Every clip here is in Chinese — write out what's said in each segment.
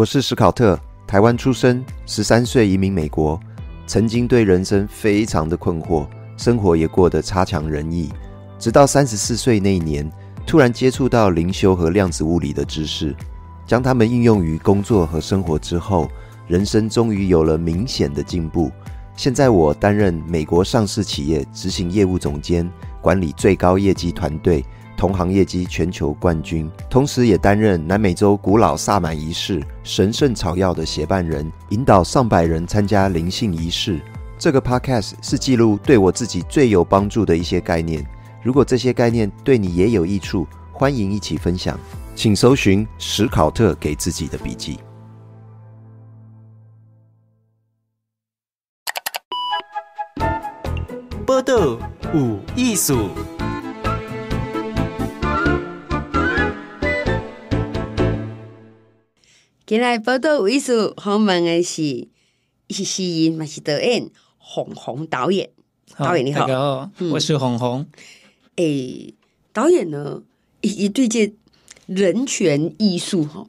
我是史考特，台湾出生，十三岁移民美国，曾经对人生非常的困惑，生活也过得差强人意。直到三十四岁那一年，突然接触到灵修和量子物理的知识，将它们应用于工作和生活之后，人生终于有了明显的进步。现在我担任美国上市企业执行业务总监，管理最高业绩团队。同行业绩全球冠军，同时也担任南美洲古老萨满仪式神圣草药的协办人，引导上百人参加灵性仪式。这个 podcast 是记录对我自己最有帮助的一些概念。如果这些概念对你也有益处，欢迎一起分享。请搜寻史考特给自己的笔记。波道有艺术。今天报道为数访问的是，是是马西导演红红导演，导演你好，我是洪洪。哎，导演呢，一一对接人权艺术哈。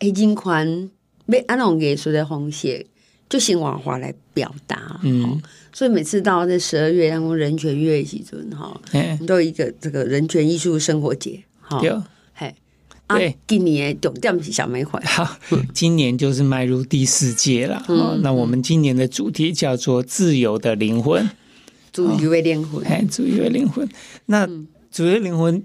哎，尽管被安龙给说的红血，就新往华来表达。嗯，所以每次到这十二月，让讲人权月时准哈，都有一个这个人权艺术生活节哈。对，今年重点是小梅花。好，今年就是迈入第四届了。哦，那我们今年的主题叫做“自由的灵魂”，自由的灵魂，哎，自由的灵魂。那“自由的灵魂”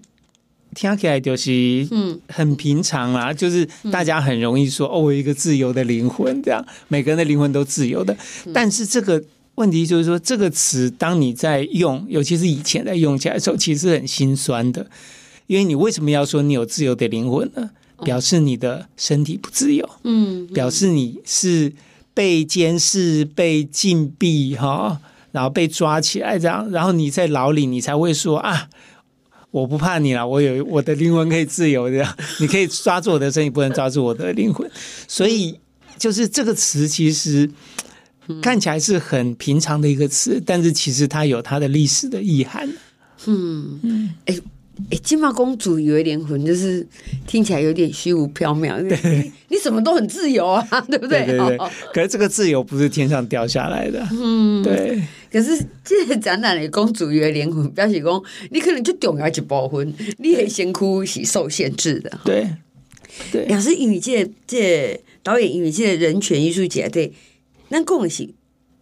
听起来就是嗯很平常啦，就是大家很容易说哦，我一个自由的灵魂这样，每个人的灵魂都自由的。但是这个问题就是说，这个词当你在用，尤其是以前在用起来的时候，其实很心酸的。因为你为什么要说你有自由的灵魂呢？表示你的身体不自由，嗯，表示你是被监视、被禁闭，哈，然后被抓起来这样，然后你在牢里，你才会说啊，我不怕你了，我有我的灵魂可以自由的，你可以抓住我的身体，不能抓住我的灵魂。所以，就是这个词其实看起来是很平常的一个词，但是其实它有它的历史的意涵。嗯嗯，哎。哎，金毛公主有点魂，就是听起来有点虚无缥缈。对，你什么都很自由啊，对不对？对对。可是这个自由不是天上掉下来的。嗯，对。可是这展览的公主有点魂，表示讲你可能就重要一部分，你很辛苦是受限制的。对。对。也是因为这这导演，因为这人权艺术节，对，那贡献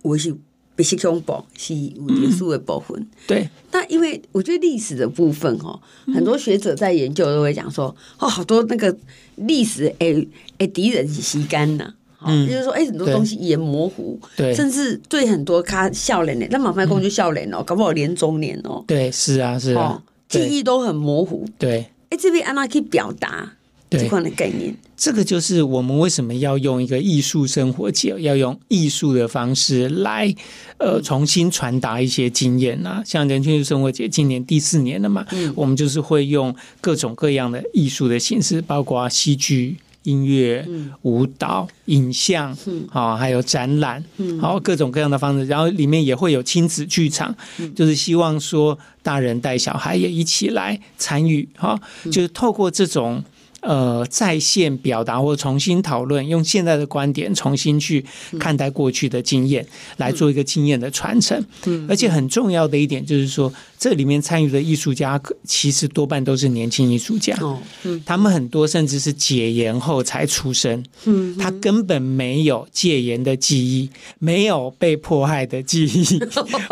我是。被牺胸保是有连数的部分，对，那因为我觉得历史的部分哦，很多学者在研究都会讲说，哦，好多那个历史诶诶，敌人是吸干的，嗯，就是说，哎，很多东西也模糊，对，甚至对很多他笑脸的，那马麦公就笑脸哦，搞不好连中年哦，对，是啊，是啊，记忆都很模糊，对，哎，这边安娜可以表达。这块的概念，这个就是我们为什么要用一个艺术生活节，要用艺术的方式来，呃，重新传达一些经验呐。像人生活节今年第四年了嘛，嗯，我们就是会用各种各样的艺术的形式，包括戏剧、音乐、舞蹈、影像，嗯，啊，还有展览，嗯，好，各种各样的方式，然后里面也会有亲子剧场，就是希望说大人带小孩也一起来参与，哈，就是透过这种。呃，在线表达或重新讨论，用现在的观点重新去看待过去的经验，来做一个经验的传承。嗯，而且很重要的一点就是说，这里面参与的艺术家其实多半都是年轻艺术家，哦，嗯，他们很多甚至是解严后才出生，嗯，他根本没有戒严的记忆，没有被迫害的记忆，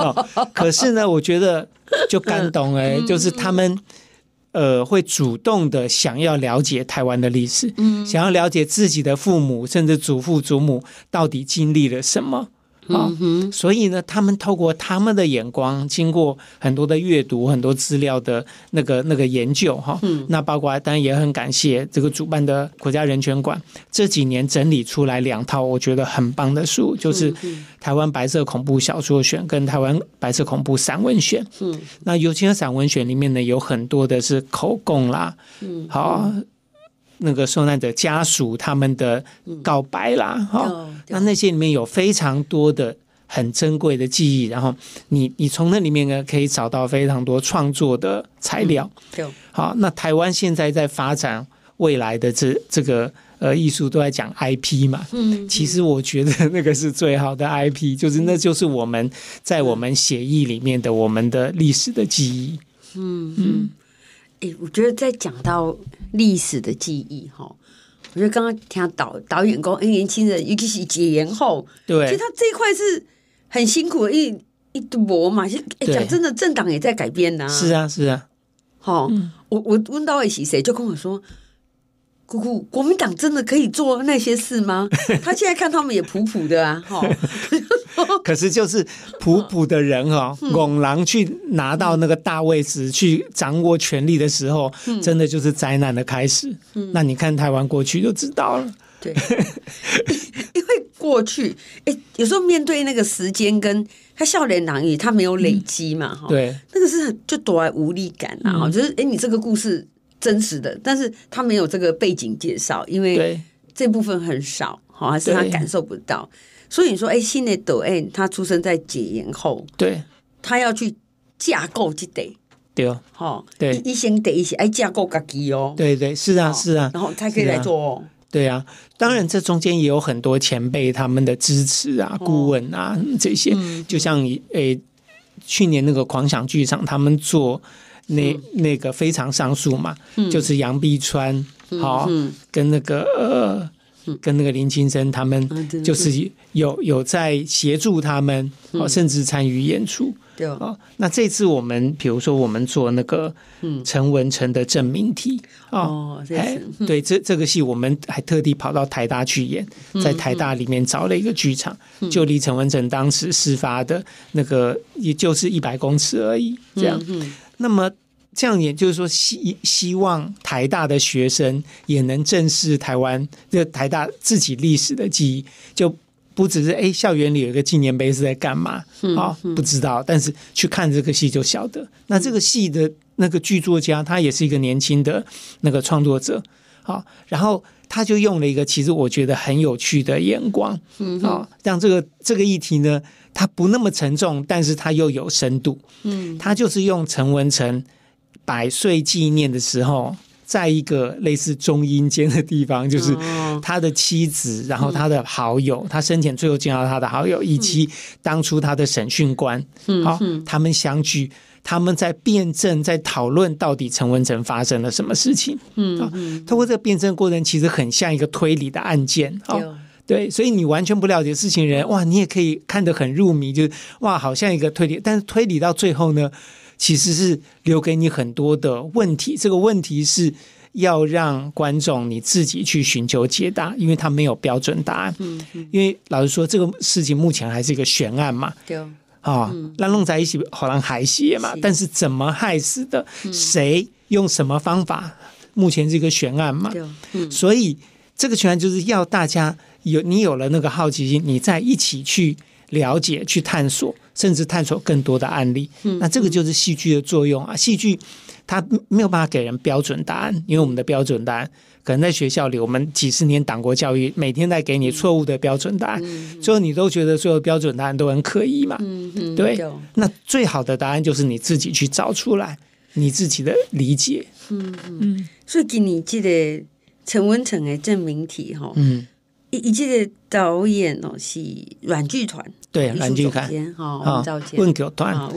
可是呢，我觉得就感动哎，就是他们。呃，会主动的想要了解台湾的历史，想要了解自己的父母甚至祖父祖母到底经历了什么。啊，所以呢，他们透过他们的眼光，经过很多的阅读、很多资料的那个那个研究，哈，那包括当然也很感谢这个主办的国家人权馆，这几年整理出来两套我觉得很棒的书，就是《台湾白色恐怖小说选》跟《台湾白色恐怖散文选》。嗯，那尤其是散文选里面呢，有很多的是口供啦，嗯，好。那个受难者家属他们的告白啦，哈，那那些里面有非常多的很珍贵的记忆，然后你你从那里面呢可以找到非常多创作的材料。好，那台湾现在在发展未来的这这个呃艺术都在讲 IP 嘛，嗯，其实我觉得那个是最好的 IP，就是那就是我们在我们写意里面的我们的历史的记忆。嗯嗯，哎，我觉得在讲到。历史的记忆，哈，我觉得刚刚听导导演讲，哎，年轻人尤其是解严后，对，其实他这一块是很辛苦，一一搏嘛。其哎，讲真的，政党也在改变呐，是啊，是啊，哈。我我问到一起谁就跟我说，姑姑，国民党真的可以做那些事吗？他现在看他们也普普的啊，哈。可是，就是普普的人哈，猛狼去拿到那个大位置，去掌握权力的时候，真的就是灾难的开始。那你看台湾过去就知道了。对，因为过去，哎，有时候面对那个时间，跟他笑脸难语，他没有累积嘛，哈。对，那个是就躲来无力感啊。我觉得，哎，你这个故事真实的，但是他没有这个背景介绍，因为这部分很少，哈，还是他感受不到。所以你说，哎，新的导演他出生在解严后，对，他要去架构这得，对哦，哈，对，一先得一些，哎，架构自己哦，对对，是啊是啊，然后才可以来做，哦，对啊，当然这中间也有很多前辈他们的支持啊、顾问啊这些，就像你，哎，去年那个狂想剧场他们做那那个非常上诉嘛，就是杨碧川，好，跟那个呃。跟那个林清生他们，就是有有在协助他们，哦，甚至参与演出。对啊，那这次我们，比如说我们做那个陈文成的证明题哦，哎，对，这这个戏我们还特地跑到台大去演，在台大里面找了一个剧场，就离陈文成当时事发的那个，也就是一百公尺而已，这样。那么。这样也就是说，希希望台大的学生也能正视台湾、这台大自己历史的记忆，就不只是哎，校园里有一个纪念碑是在干嘛啊？不知道，但是去看这个戏就晓得。那这个戏的那个剧作家，他也是一个年轻的那个创作者啊。然后他就用了一个其实我觉得很有趣的眼光，啊，让这个这个议题呢，它不那么沉重，但是它又有深度。嗯，他就是用陈文成。百岁纪念的时候，在一个类似中阴间的地方，就是他的妻子，然后他的好友，他生前最后见到他的好友，以及当初他的审讯官，好，他们相聚，他们在辩证，在讨论到底陈文成发生了什么事情。嗯，通过这个辩证过程，其实很像一个推理的案件。有对，所以你完全不了解事情人，哇，你也可以看得很入迷，就是哇，好像一个推理，但是推理到最后呢？其实是留给你很多的问题，这个问题是要让观众你自己去寻求解答，因为它没有标准答案。嗯，因为老实说，这个事情目前还是一个悬案嘛。对啊，那弄在一起好像海写嘛，但是怎么害死的，谁用什么方法，目前是一个悬案嘛。所以这个悬案就是要大家有你有了那个好奇心，你再一起去。了解、去探索，甚至探索更多的案例。那这个就是戏剧的作用啊！戏剧它没有办法给人标准答案，因为我们的标准答案可能在学校里，我们几十年党国教育，每天在给你错误的标准答案，所以你都觉得所有标准答案都很可疑嘛？对，那最好的答案就是你自己去找出来，你自己的理解。嗯嗯，所以你记得陈文成的证明题哈？嗯，一一的导演哦是软剧团。对，蓝军团哈，温狗团啊，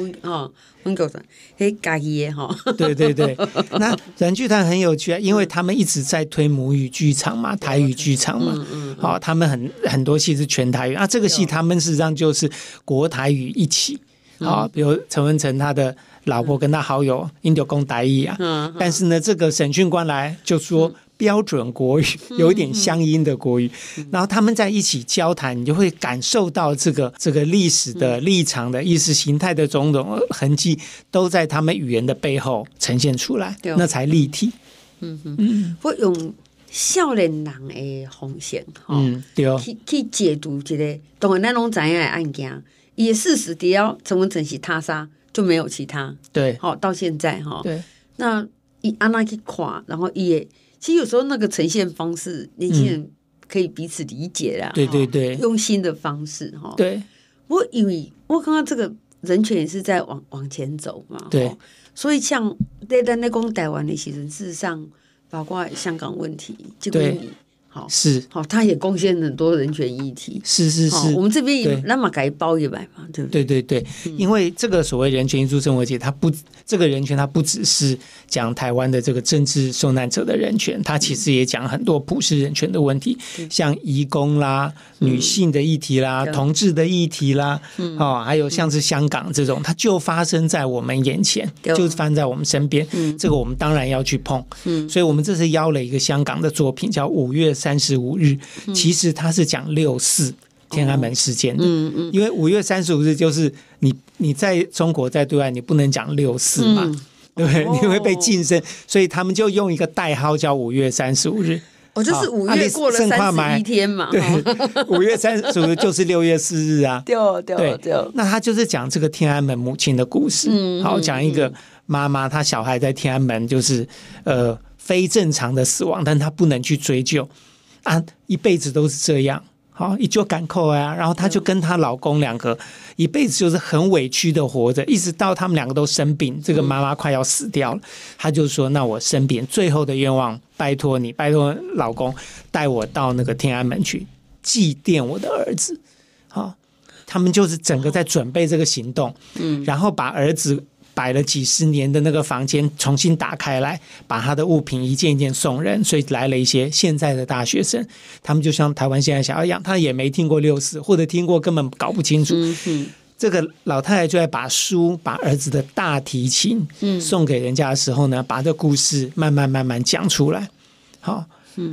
温狗团嘿，家爷哈，对对对，那蓝剧团很有趣啊，因为他们一直在推母语剧场嘛，台语剧场嘛，嗯嗯，好，他们很很多戏是全台语啊，这个戏他们实际上就是国台语一起啊，比如陈文成他的老婆跟他好友印度公台语啊，嗯，但是呢，这个审讯官来就说。标准国语有一点乡音的国语，然后他们在一起交谈，你就会感受到这个这个历史的立场的意识形态的种种痕迹，都在他们语言的背后呈现出来，那才立体。嗯嗯，我用笑脸人的险，线，嗯对，去去解读一个董乃龙这样的案件，也事实只要怎么整，是他杀就没有其他。对，好到现在哈，对，那一安那去看，然后也。其实有时候那个呈现方式，年轻人可以彼此理解啦。对对对，用心的方式哈。对，我以为我刚刚这个人权也是在往往前走嘛。对，所以像在在那公台湾那些人，事实上包括香港问题，你。是，好，他也贡献很多人权议题，是是是，我们这边也那么改包一百嘛，对不对？对对对，因为这个所谓人权因素生活节，它不这个人权，它不只是讲台湾的这个政治受难者的人权，它其实也讲很多普世人权的问题，像移工啦、女性的议题啦、同志的议题啦，哦，还有像是香港这种，它就发生在我们眼前，就生在我们身边，这个我们当然要去碰，嗯，所以我们这次邀了一个香港的作品，叫五月。三十五日，其实他是讲六四天安门事件的，因为五月三十五日就是你你在中国在对外你不能讲六四嘛，对不对？你会被禁升，所以他们就用一个代号叫五月三十五日。我就是五月过了三十一天嘛，对，五月三十五日就是六月四日啊。对对对，那他就是讲这个天安门母亲的故事。嗯，好，讲一个妈妈，她小孩在天安门就是呃非正常的死亡，但她不能去追究。啊，一辈子都是这样，好，一就敢扣啊！然后她就跟她老公两个一辈子就是很委屈的活着，一直到他们两个都生病，这个妈妈快要死掉了，她就说：“那我生病最后的愿望，拜托你，拜托老公，带我到那个天安门去祭奠我的儿子。”好，他们就是整个在准备这个行动，嗯，然后把儿子。摆了几十年的那个房间重新打开来，把他的物品一件一件送人，所以来了一些现在的大学生，他们就像台湾现在小孩一样，他也没听过六四，或者听过根本搞不清楚。这个老太太就在把书、把儿子的大提琴送给人家的时候呢，把这故事慢慢慢慢讲出来。好，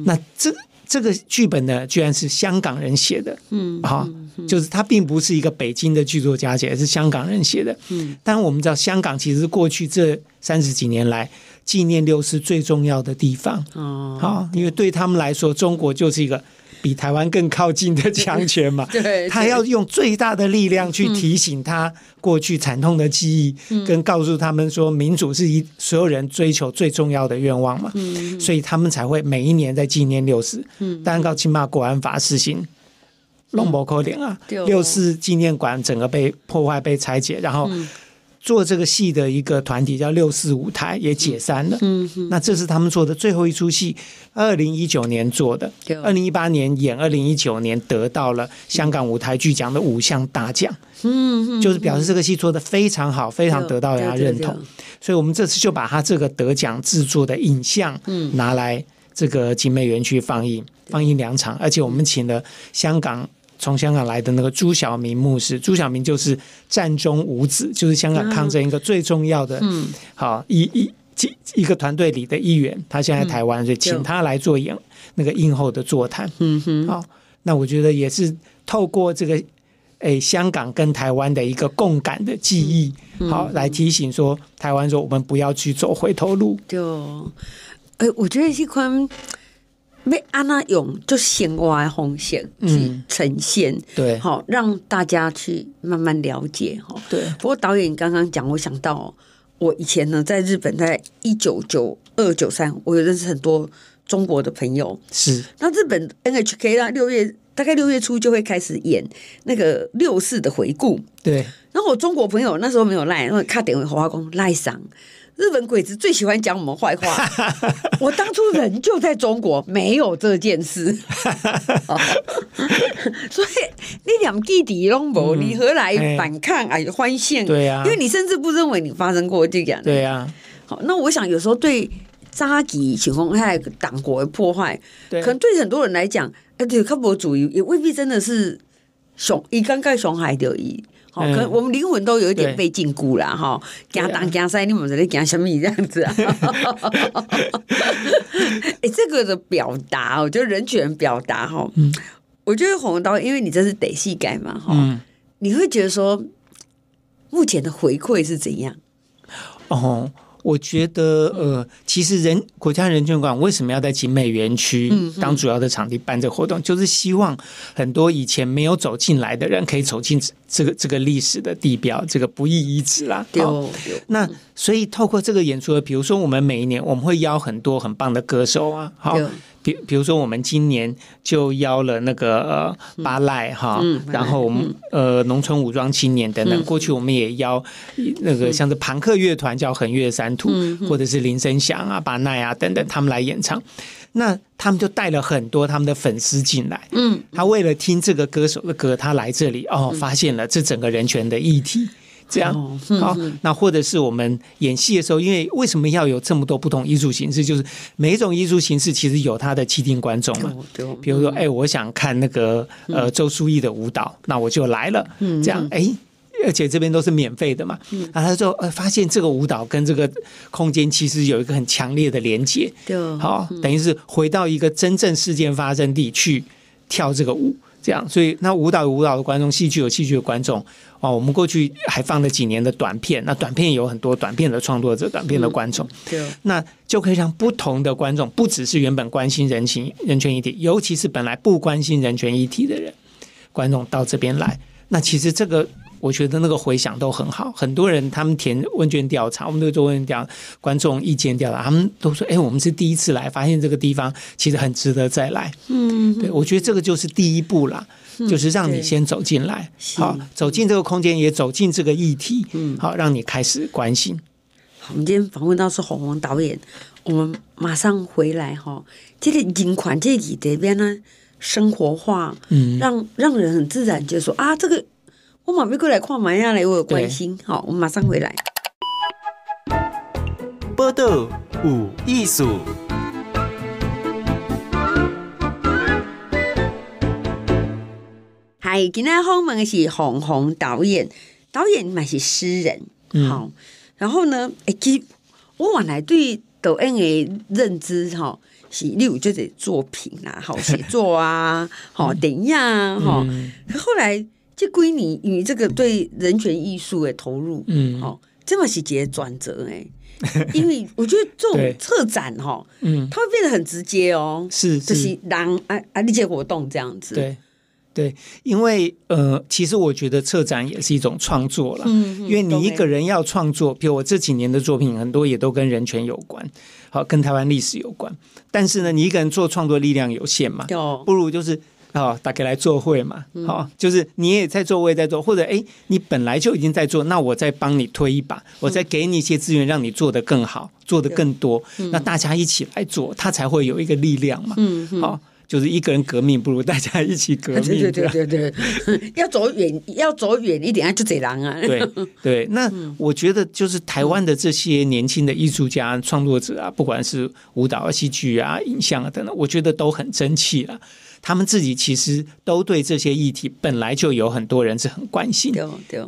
那这。这个剧本呢，居然是香港人写的，嗯，好，就是他并不是一个北京的剧作家写的，是香港人写的，嗯，但我们知道，香港其实过去这三十几年来，纪念六是最重要的地方，哦，好，因为对他们来说，中国就是一个。比台湾更靠近的强权嘛，他要用最大的力量去提醒他过去惨痛的记忆，跟告诉他们说民主是一所有人追求最重要的愿望嘛，所以他们才会每一年在纪念六四，但告清嘛国安法施行，弄不可怜啊，六四纪念馆整个被破坏、被拆解，然后。做这个戏的一个团体叫六四舞台也解散了，那这是他们做的最后一出戏，二零一九年做的，二零一八年演，二零一九年得到了香港舞台剧奖的五项大奖，嗯，就是表示这个戏做的非常好，非常得到大家认同，所以我们这次就把他这个得奖制作的影像嗯，拿来这个景美园区放映，放映两场，而且我们请了香港。从香港来的那个朱晓明牧师，朱晓明就是战中五子，就是香港抗争一个最重要的嗯，好一一一个团队里的一员。他现在台湾，所以请他来做演那个映后的座谈。嗯哼，好，那我觉得也是透过这个诶，香港跟台湾的一个共感的记忆，好来提醒说，台湾说我们不要去走回头路。就，诶，我觉得一坤。没安娜勇就先挖红线去呈现，对，好让大家去慢慢了解哈。对，不过导演刚刚讲，我想到我以前呢在日本，在一九九二九三，我有认识很多中国的朋友。是，那日本 N H K，那六月大概六月初就会开始演那个六四的回顾。对，后我中国朋友那时候没有赖，然后卡点会花我赖上。日本鬼子最喜欢讲我们坏话。我当初人就在中国，没有这件事。所以你两弟弟用不，你何来反抗啊？欢现对呀，因为你甚至不认为你发生过这样。对呀。好，那我想有时候对渣滓、损害党国、破坏，可能对很多人来讲，哎，对，刻薄主义也未必真的是熊，一刚盖熊孩的伊。好，可我们灵魂都有一点被禁锢了哈，惊东惊西，你们在那惊什么这样子啊？哎，这个的表达，我觉得人权表达哈，我觉得红刀，因为你这是得戏改嘛哈，你会觉得说，目前的回馈是怎样？哦。我觉得，呃，其实人国家人权馆为什么要在景美园区当主要的场地办这活动，就是希望很多以前没有走进来的人可以走进这个这个历史的地标，这个不义遗址啦。对，那所以透过这个演出，比如说我们每一年我们会邀很多很棒的歌手啊，好。比比如说，我们今年就邀了那个呃巴奈哈，然后我们呃农村武装青年等等。过去我们也邀那个像是朋克乐团叫横越山土，或者是铃声响啊、巴奈啊等等，他们来演唱。那他们就带了很多他们的粉丝进来。嗯，他为了听这个歌手的歌，他来这里哦，发现了这整个人权的议题。这样好，那或者是我们演戏的时候，因为为什么要有这么多不同艺术形式？就是每一种艺术形式其实有它的既定观众嘛。比如说，哎，我想看那个呃周书义的舞蹈，那我就来了。这样，哎，而且这边都是免费的嘛。那他就发现这个舞蹈跟这个空间其实有一个很强烈的连接，好，等于是回到一个真正事件发生地去跳这个舞。这样，所以那舞蹈有舞蹈的观众，戏剧有戏剧的观众，啊，我们过去还放了几年的短片，那短片有很多短片的创作者、短片的观众，对，那就可以让不同的观众，不只是原本关心人情、人权议题，尤其是本来不关心人权议题的人，观众到这边来，那其实这个。我觉得那个回想都很好，很多人他们填问卷调查，我们都做问卷调观众意见调查，他们都说：“哎，我们是第一次来，发现这个地方其实很值得再来。”嗯，对，我觉得这个就是第一步啦，就是让你先走进来，好走进这个空间，也走进这个议题，嗯，好，让你开始关心。我们今天访问到是黄黄导演，我们马上回来哈。这个银款，这里这边呢，生活化，嗯，让让人很自然就说啊，这个。我马上过来看，马来西我有关心。好，我马上回来。报道五艺术。嗨，今天访问的是红红导演，导演蛮是诗人。好，然后呢？哎，其实我原来对抖音的认知，哈，是例如就是作品啊，好 写作啊，好等一下啊，哈。后来。就归你，你这个对人权艺术的投入，嗯，哦，这么细节转折哎，因为我觉得这种策展哈，嗯，它会变得很直接哦，是这是让啊啊理解活动这样子，对对，因为呃，其实我觉得策展也是一种创作了，嗯，因为你一个人要创作，比如我这几年的作品很多也都跟人权有关，好，跟台湾历史有关，但是呢，你一个人做创作力量有限嘛，不如就是。哦，大家来做会嘛？好，就是你也在做，我也在做，或者哎，你本来就已经在做，那我再帮你推一把，我再给你一些资源，让你做得更好，做得更多。那大家一起来做，它才会有一个力量嘛。好，就是一个人革命不如大家一起革 命。对对对对对，要走远要走远一点啊，就这难啊。对对，那我觉得就是台湾的这些年轻的艺术家、创作者啊，不管是舞蹈、戏剧啊、影像啊等等，我觉得都很争气了。他们自己其实都对这些议题本来就有很多人是很关心，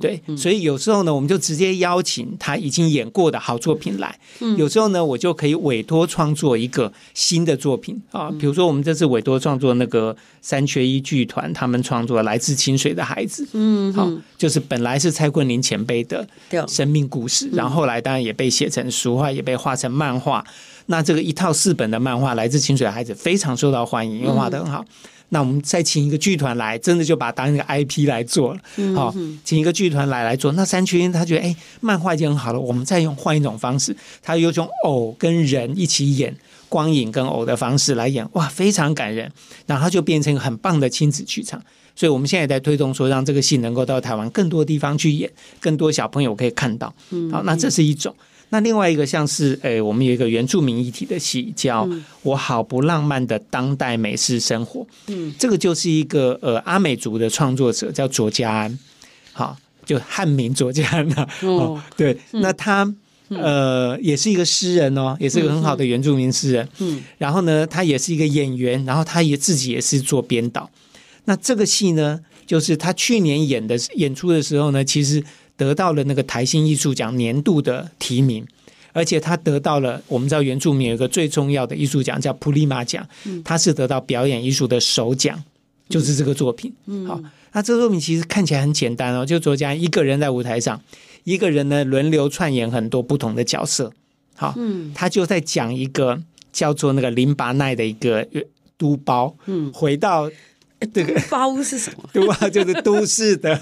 对，所以有时候呢，我们就直接邀请他已经演过的好作品来；有时候呢，我就可以委托创作一个新的作品啊。比如说，我们这次委托创作那个三缺一剧团他们创作《来自清水的孩子》，嗯，好，就是本来是蔡坤林前辈的生命故事，然后来当然也被写成书，画也被画成漫画。那这个一套四本的漫画《来自清水的孩子》非常受到欢迎，因为画的很好。那我们再请一个剧团来，真的就把当一个 IP 来做了。好，请一个剧团来来做。那三区他觉得，哎，漫画已经很好了，我们再用换一种方式，他有用偶跟人一起演光影跟偶的方式来演，哇，非常感人。然后就变成一个很棒的亲子剧场。所以我们现在也在推动说，让这个戏能够到台湾更多地方去演，更多小朋友可以看到。好，那这是一种。那另外一个像是，诶，我们有一个原住民一体的戏，叫《我好不浪漫的当代美式生活》。嗯，这个就是一个呃阿美族的创作者，叫卓家安，好，就汉民卓家呢。哦，对，那他呃也是一个诗人哦，也是一个很好的原住民诗人。嗯，然后呢，他也是一个演员，然后他也自己也是做编导。那这个戏呢，就是他去年演的演出的时候呢，其实。得到了那个台新艺术奖年度的提名，而且他得到了我们知道原住民有一个最重要的艺术奖叫普利马奖，他是得到表演艺术的首奖，就是这个作品。好，那这作品其实看起来很简单哦，就作家一个人在舞台上，一个人呢轮流串演很多不同的角色。好，嗯，他就在讲一个叫做那个林巴奈的一个都包，嗯，回到。这个包是什么？对啊，就是都市的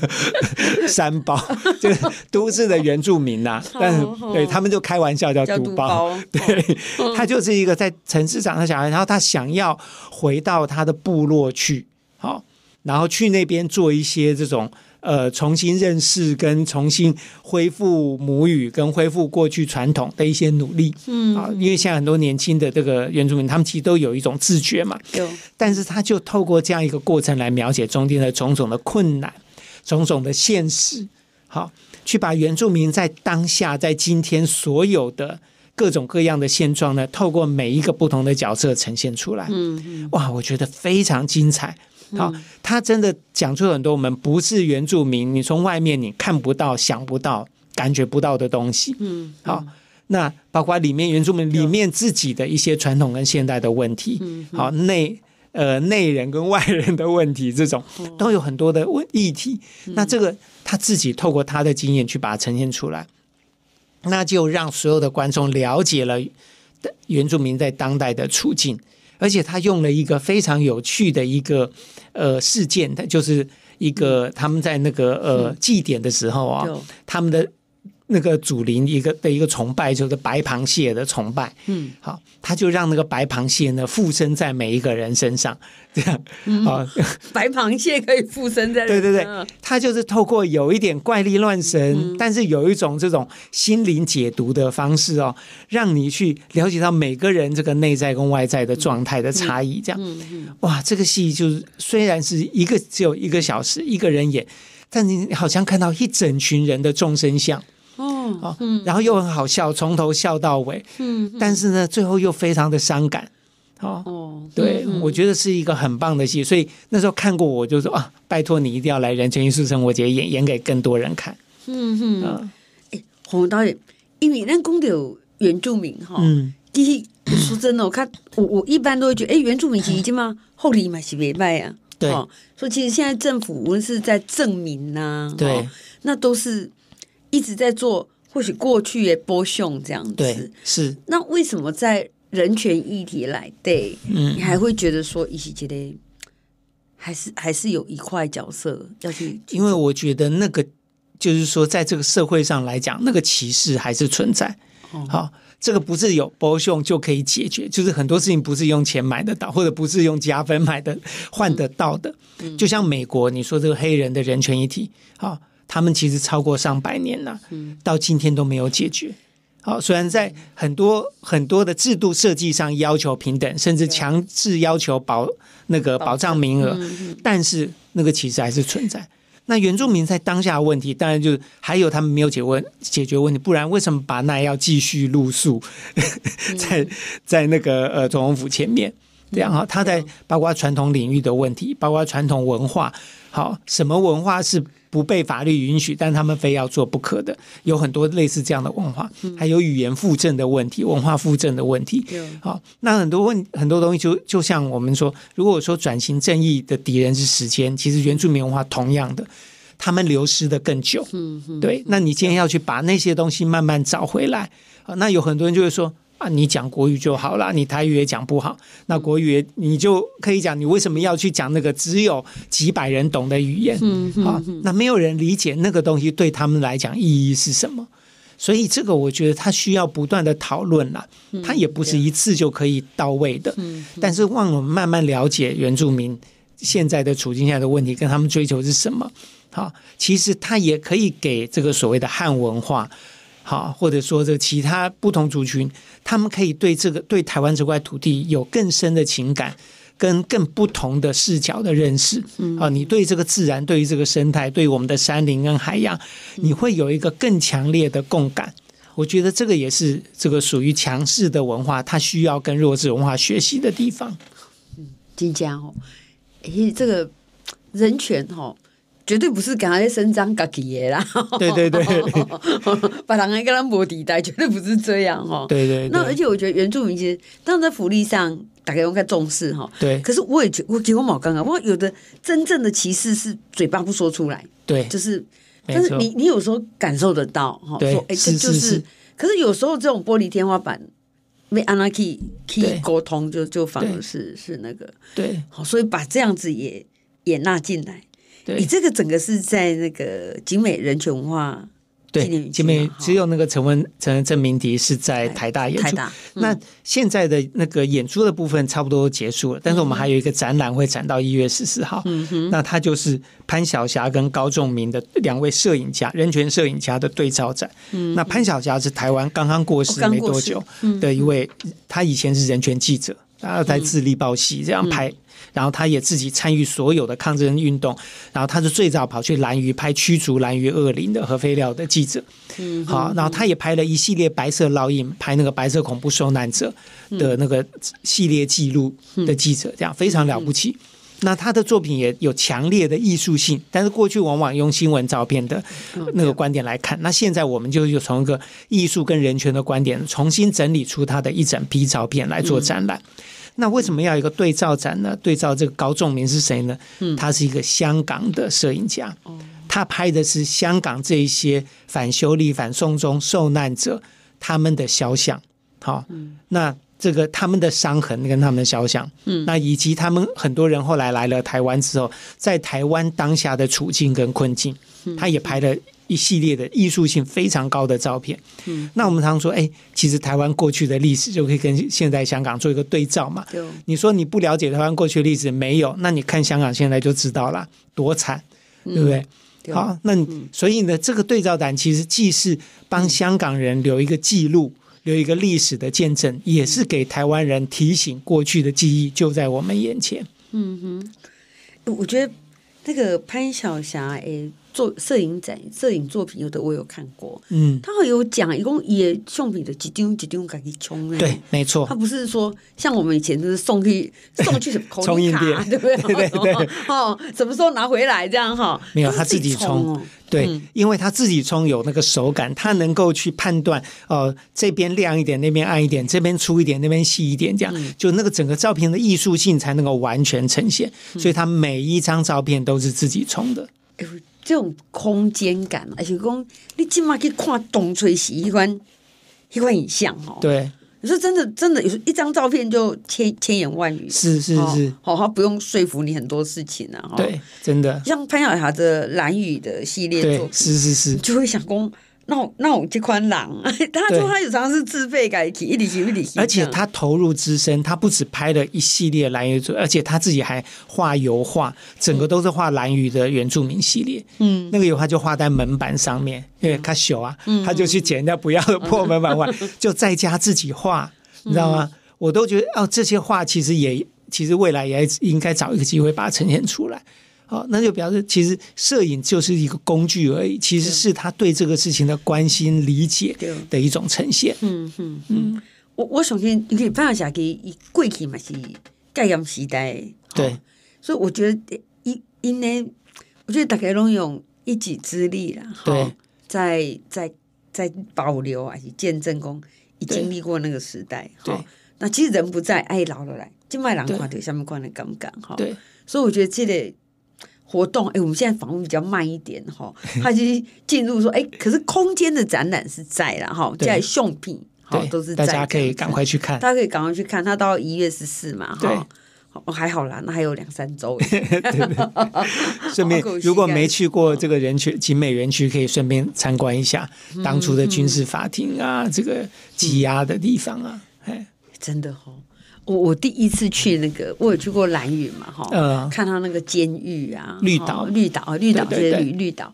山 包，就是都市的原住民呐。但对他们就开玩笑叫“都包”。对，他就是一个在城市长的小孩，然后他想要回到他的部落去，好，然后去那边做一些这种。呃，重新认识跟重新恢复母语，跟恢复过去传统的一些努力，嗯啊，因为现在很多年轻的这个原住民，他们其实都有一种自觉嘛，但是他就透过这样一个过程来描写中间的种种的困难、种种的现实，好，去把原住民在当下、在今天所有的各种各样的现状呢，透过每一个不同的角色呈现出来，嗯嗯，哇，我觉得非常精彩。好，他真的讲出很多我们不是原住民，你从外面你看不到、想不到、感觉不到的东西。嗯，好，那包括里面原住民里面自己的一些传统跟现代的问题。嗯，好，内呃内人跟外人的问题，这种都有很多的问议题。那这个他自己透过他的经验去把它呈现出来，那就让所有的观众了解了原住民在当代的处境。而且他用了一个非常有趣的一个呃事件，他就是一个他们在那个呃祭典的时候啊，他们的。那个祖灵一个的一个崇拜，就是白螃蟹的崇拜。嗯，好，他就让那个白螃蟹呢附身在每一个人身上，这样。嗯、白螃蟹可以附身在。对对对，他就是透过有一点怪力乱神，但是有一种这种心灵解读的方式哦，让你去了解到每个人这个内在跟外在的状态的差异。这样，嗯嗯，哇，这个戏就是虽然是一个只有一个小时，一个人演，但你好像看到一整群人的众生相。哦，嗯，然后又很好笑，从头笑到尾，嗯，但是呢，最后又非常的伤感，哦，对，我觉得是一个很棒的戏，所以那时候看过我就说啊，拜托你一定要来《人情艺术生我直演演给更多人看，嗯哼，哎，洪导演，因为那公调原住民哈，嗯，第一说真的，我看我我一般都会觉得，哎，原住民其实嘛，后里嘛是别卖啊，对，所以其实现在政府无论是在证明呐，对，那都是。一直在做，或许过去也播 s 这样子，是。那为什么在人权议题来对，嗯，你还会觉得说，一起觉得还是还是有一块角色要去？因为我觉得那个就是说，在这个社会上来讲，那个歧视还是存在。好，这个不是有播 s 就可以解决，就是很多事情不是用钱买得到，或者不是用加分买的换得到的。就像美国，你说这个黑人的人权议题，好。他们其实超过上百年了，到今天都没有解决。好，虽然在很多很多的制度设计上要求平等，甚至强制要求保那个保障名额，但是那个其实还是存在。那原住民在当下问题，当然就是还有他们没有解问解决问题，不然为什么把那要继续露宿 在在那个呃总统府前面？这样哈，他在包括传统领域的问题，包括传统文化，好，什么文化是不被法律允许，但他们非要做不可的，有很多类似这样的文化，还有语言附证的问题，文化附证的问题，好，那很多问很多东西，就就像我们说，如果说转型正义的敌人是时间，其实原住民文化同样的，他们流失的更久，对，那你今天要去把那些东西慢慢找回来，啊，那有很多人就会说。你讲国语就好了，你台语也讲不好。那国语你就可以讲，你为什么要去讲那个只有几百人懂的语言？嗯，好，那没有人理解那个东西，对他们来讲意义是什么？所以这个我觉得他需要不断的讨论了，他也不是一次就可以到位的。嗯，但是望我们慢慢了解原住民现在的处境下的问题，跟他们追求是什么。好，其实他也可以给这个所谓的汉文化。好，或者说这其他不同族群，他们可以对这个对台湾这块土地有更深的情感，跟更不同的视角的认识。嗯，啊，你对这个自然，对于这个生态，对于我们的山林跟海洋，你会有一个更强烈的共感。我觉得这个也是这个属于强势的文化，它需要跟弱势文化学习的地方。嗯，金江哦，诶，这个人权哦。绝对不是刚他在伸张噶个啦，对对对，把琅埃格兰博地带绝对不是这样哦。对对，那而且我觉得原住民其实，当然在福利上，大概应该重视哈。对。可是我也觉，我结果冇尴尬，我有的真正的歧视是嘴巴不说出来，对，就是，但是你你有时候感受得到哈，说哎，这就是，可是有时候这种玻璃天花板没安娜可以可以沟通，就就反而是是那个对，好，所以把这样子也也纳进来。你这个整个是在那个景美人权文化对，景美只有那个陈文陈陈明迪是在台大演台大，那现在的那个演出的部分差不多都结束了，但是我们还有一个展览会展到一月十四号，那他就是潘晓霞跟高仲明的两位摄影家人权摄影家的对照展。那潘晓霞是台湾刚刚过世没多久的一位，他以前是人权记者，后在《智利报》系这样拍。然后他也自己参与所有的抗争运动，然后他是最早跑去蓝屿拍驱逐蓝屿恶邻的核废料的记者，好，然后他也拍了一系列白色烙印，拍那个白色恐怖受难者的那个系列记录的记者，这样非常了不起。那他的作品也有强烈的艺术性，但是过去往往用新闻照片的那个观点来看。那现在我们就从一个艺术跟人权的观点，重新整理出他的一整批照片来做展览。那为什么要一个对照展呢？对照这个高仲明是谁呢？他是一个香港的摄影家，他拍的是香港这一些反修例、反送中受难者他们的肖像。好，那。这个他们的伤痕跟他们的肖像，嗯，那以及他们很多人后来来了台湾之后，在台湾当下的处境跟困境，他也拍了一系列的艺术性非常高的照片。嗯，那我们常说，哎，其实台湾过去的历史就可以跟现在香港做一个对照嘛。你说你不了解台湾过去历史没有，那你看香港现在就知道了，多惨，对不对？好，那所以呢，这个对照单其实既是帮香港人留一个记录。有一个历史的见证，也是给台湾人提醒过去的记忆就在我们眼前。嗯哼，我觉得那个潘晓霞诶。做摄影展，摄影作品有的我有看过，嗯，他会有讲，一共也送品的几丢几丢赶紧冲。对，没错。他不是说像我们以前都是送去 送去什么冲印店，对不对？对 对对。哦，什么时候拿回来这样哈？没有，他自己冲。对，因为他自己冲有那个手感，他能够去判断，呃，这边亮一点，那边暗一点，这边粗一点，那边细一点，这样就那个整个照片的艺术性才能够完全呈现，所以他每一张照片都是自己冲的。这种空间感，而且讲你起码可以看东吹西一关一款影像哦。对，有时候真的真的有时候一张照片就千千言万语。是是是，好好不用说服你很多事情啊。对，真的像潘晓霞的蓝雨的系列作品，是是是，就会想讲。那那种这款人，他说他有常常是自费改起，一里起一里起。而且他投入资深，他不止拍了一系列蓝鱼而且他自己还画油画，整个都是画蓝鱼的原住民系列。嗯，那个油画就画在门板上面，因为他小啊，他就去捡人家不要的破门板玩，就在家自己画，你知道吗？我都觉得哦，这些画其实也其实未来也应该找一个机会把它呈现出来。哦，那就表示其实摄影就是一个工具而已，其实是他对这个事情的关心、理解的一种呈现。嗯嗯嗯，我我首先你可以放下去过去嘛是盖洋时代，对，所以我觉得因因呢，我觉得大概拢用一己之力啦，对，在在在保留还是见证工，已经历过那个时代，对。那其实人不在，爱老了来就卖兰花的下面挂的杠杆，哈，对。所以我觉得这个。活动哎，我们现在访问比较慢一点哈，他就进入说哎，可是空间的展览是在了哈，在胸品好，都是在大家可以赶快去看，大家可以赶快去看，他到一月十四嘛哈，哦，还好啦，那还有两三周，顺便如果没去过这个园区，景美园区可以顺便参观一下当初的军事法庭啊，这个羁押的地方啊，哎，真的好。我我第一次去那个，我有去过兰屿嘛，哈，看到那个监狱啊，绿岛、绿岛、绿岛这些绿绿岛，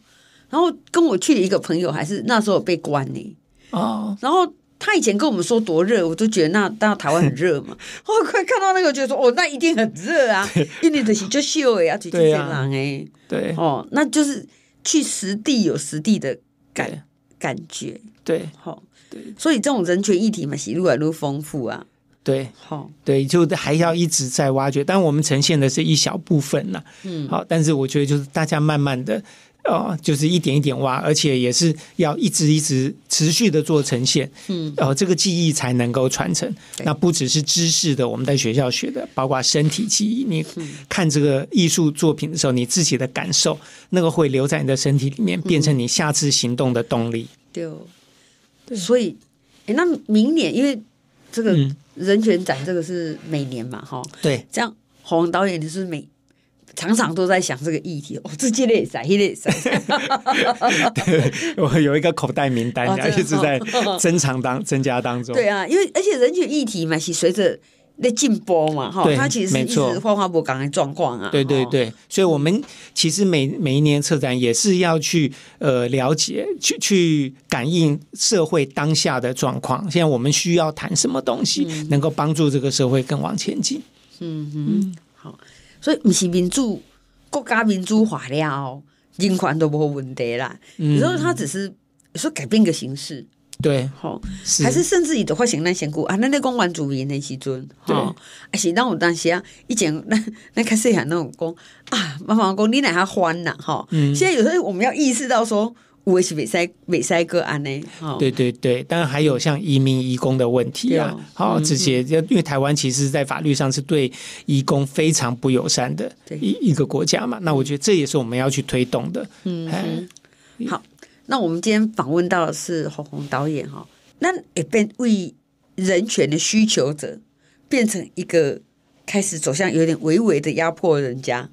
然后跟我去的一个朋友还是那时候被关呢，哦，然后他以前跟我们说多热，我都觉得那在台湾很热嘛，我 快看到那个就说哦，那一定很热啊，因为的些就秀哎，要去见狼哎，对，哦，那就是去实地有实地的感感觉，对，好，对，所以这种人权议题嘛，喜怒哀乐丰富啊。对，好，对，就还要一直在挖掘，但我们呈现的是一小部分呢。嗯，好，但是我觉得就是大家慢慢的，哦，就是一点一点挖，而且也是要一直一直持续的做呈现。嗯，然这个记忆才能够传承。那不只是知识的，我们在学校学的，包括身体记忆。你看这个艺术作品的时候，你自己的感受，那个会留在你的身体里面，变成你下次行动的动力。对，所以，哎，那明年因为这个。人权展这个是每年嘛，哈，对，这样黄导演就是每常常都在想这个议题，我自己也在，也类 对，我有一个口袋名单，啊，一直在增长当 增加当中。对啊，因为而且人权议题嘛，是随着。那进播嘛，哈，它其实是一直观察不刚的状况啊。对对对，所以我们其实每每一年策展也是要去呃了解，去去感应社会当下的状况。现在我们需要谈什么东西能够帮助这个社会更往前进？嗯嗯，好，所以不是民主国家民主化了，人权都没问题啦。你说他只是说改变个形式。对，好，还是甚至有的话嫌那先苦啊，那那公馆主也难尊，中，啊是那我当时啊，以前那那开始喊那种公，啊，麻烦公，你哪他欢呐，哈，嗯，现在有时候我们要意识到说，我是美塞美塞哥安呢，对对对，当然还有像移民、移工的问题啊，好，这些，因为台湾其实，在法律上是对移工非常不友善的一一个国家嘛，那我觉得这也是我们要去推动的，嗯，好。那我们今天访问到的是洪文导演哈，那也变为人权的需求者，变成一个开始走向有点微微的压迫人家，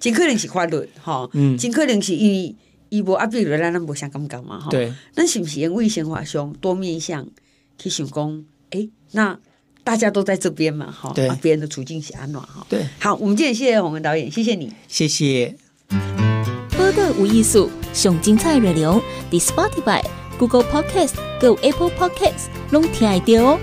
尽可能去花润哈，尽可能去一一波阿碧罗拉那么想刚刚嘛哈，对，那是不是因为贤华兄多面向去想功？哎，那大家都在这边嘛哈，阿碧人的处境是安暖哈，对，好，我们今天谢谢洪文导演，谢谢你，谢谢，波顿无艺术。上精彩内容，伫 Spotify、Google Podcast、Go Apple Podcasts，拢听得到哦。